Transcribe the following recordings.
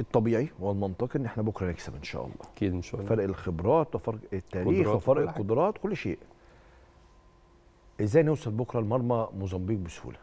الطبيعي والمنطقي ان احنا بكره نكسب ان شاء الله اكيد ان شاء الله فرق الخبرات وفرق التاريخ وفرق القدرات كل شيء ازاي نوصل بكره لمرمى موزمبيق بسهوله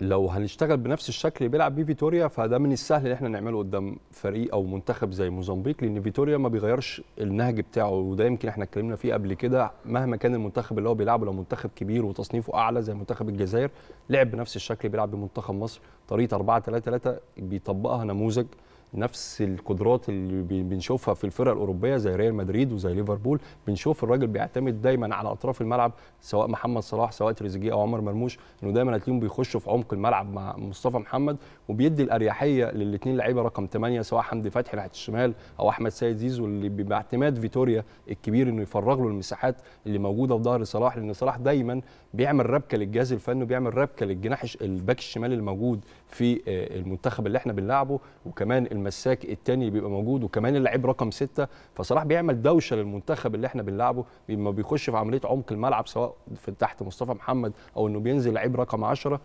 لو هنشتغل بنفس الشكل اللي بيلعب بيه فيتوريا فده من السهل ان احنا نعمله قدام فريق او منتخب زي موزمبيق لان فيتوريا ما بيغيرش النهج بتاعه وده يمكن احنا اتكلمنا فيه قبل كده مهما كان المنتخب اللي هو بيلعبه لو منتخب كبير وتصنيفه اعلى زي منتخب الجزائر لعب بنفس الشكل بيلعب بمنتخب منتخب مصر طريقه 4 3 3 بيطبقها نموذج نفس القدرات اللي بنشوفها في الفرق الاوروبيه زي ريال مدريد وزي ليفربول بنشوف الراجل بيعتمد دايما على اطراف الملعب سواء محمد صلاح سواء تريزيجيه او عمر مرموش انه دايما هتلاقيهم بيخشوا في عمق الملعب مع مصطفى محمد وبيدي الاريحيه للاثنين لعيبه رقم 8 سواء حمدي فتحي ناحيه الشمال او احمد سيد زيزو اللي بيبقى اعتماد فيتوريا الكبير انه يفرغ له المساحات اللي موجوده في ظهر صلاح لان صلاح دايما بيعمل ربكه للجهاز الفني وبيعمل ربكه للجناح الباك الشمال الموجود في آه، المنتخب اللي احنا بنلعبه وكمان المساك الثاني بيبقى موجود وكمان اللعيب رقم ستة فصلاح بيعمل دوشه للمنتخب اللي احنا بنلعبه لما بيخش في عمليه عمق الملعب سواء في تحت مصطفى محمد او انه بينزل لعيب رقم 10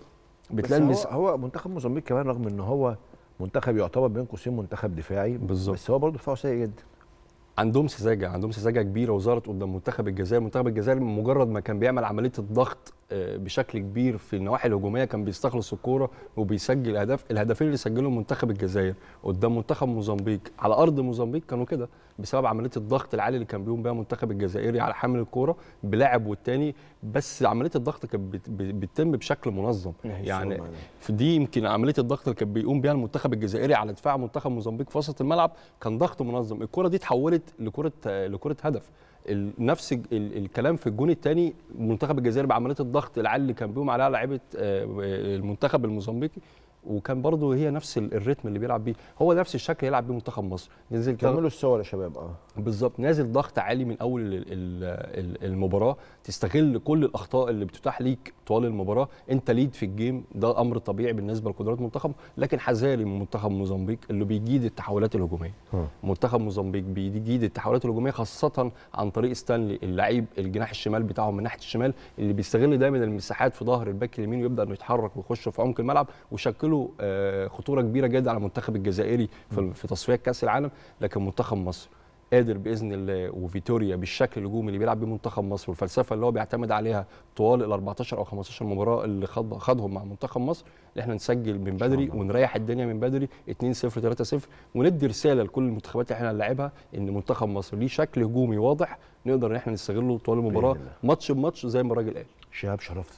بتلاقي هو, المس... هو منتخب موزمبيق كمان رغم ان هو منتخب يعتبر بين قوسين منتخب دفاعي بالظبط بس هو برضه دفاعه سيء جدا عندهم سذاجه عندهم سذاجه كبيره وظهرت قدام منتخب الجزائر منتخب الجزائر مجرد ما كان بيعمل عمليه الضغط آه، بشكل كبير في النواحي الهجوميه كان بيستخلص الكوره وبيسجل اهداف الهدفين اللي سجلهم منتخب الجزائر قدام منتخب موزمبيق على ارض موزمبيق كانوا كده بسبب عمليه الضغط العالي اللي كان بيقوم بها منتخب الجزائري على حامل الكوره بلاعب والتاني بس عمليه الضغط كانت بتتم بشكل منظم يعني في دي يمكن عمليه الضغط اللي كان بيقوم بها المنتخب الجزائري على دفاع منتخب موزمبيق في وسط الملعب كان ضغط منظم الكوره دي اتحولت لكره لكره هدف نفس الكلام في الجون الثاني منتخب الجزائر بعمليه الضغط الضغط العالي اللي كان بيقوم عليها لعيبه آه، المنتخب الموزمبيقي وكان برضه هي نفس الريتم اللي بيلعب بيه هو نفس الشكل يلعب بيه منتخب مصر نزل كملوا الصور يا شباب اه بالظبط نازل ضغط عالي من اول المباراه تستغل كل الاخطاء اللي بتتاح ليك طوال المباراه انت ليد في الجيم ده امر طبيعي بالنسبه لقدرات المنتخب لكن حذاري من منتخب موزمبيق اللي بيجيد التحولات الهجوميه منتخب موزمبيق بيجيد التحولات الهجوميه خاصه عن طريق ستانلي اللعيب الجناح الشمال بتاعهم من ناحيه الشمال اللي بيستغل دايما المساحات في ظهر الباك اليمين ويبدا انه يتحرك ويخش في عمق الملعب وشكله له آه، خطوره كبيره جدا على المنتخب الجزائري في تصفيات كاس العالم لكن منتخب مصر قادر باذن الله وفيتوريا بالشكل الهجومي اللي بيلعب بيه منتخب مصر والفلسفه اللي هو بيعتمد عليها طوال ال 14 او 15 مباراه اللي خاضهم مع منتخب مصر ان احنا نسجل من بدري ونريح الدنيا من بدري 2 0 3 0 وندي رساله لكل المنتخبات اللي احنا هنلاعبها ان منتخب مصر ليه شكل هجومي واضح نقدر ان احنا نستغله طوال المباراه ماتش بماتش زي ما الراجل قال شهاب شرفت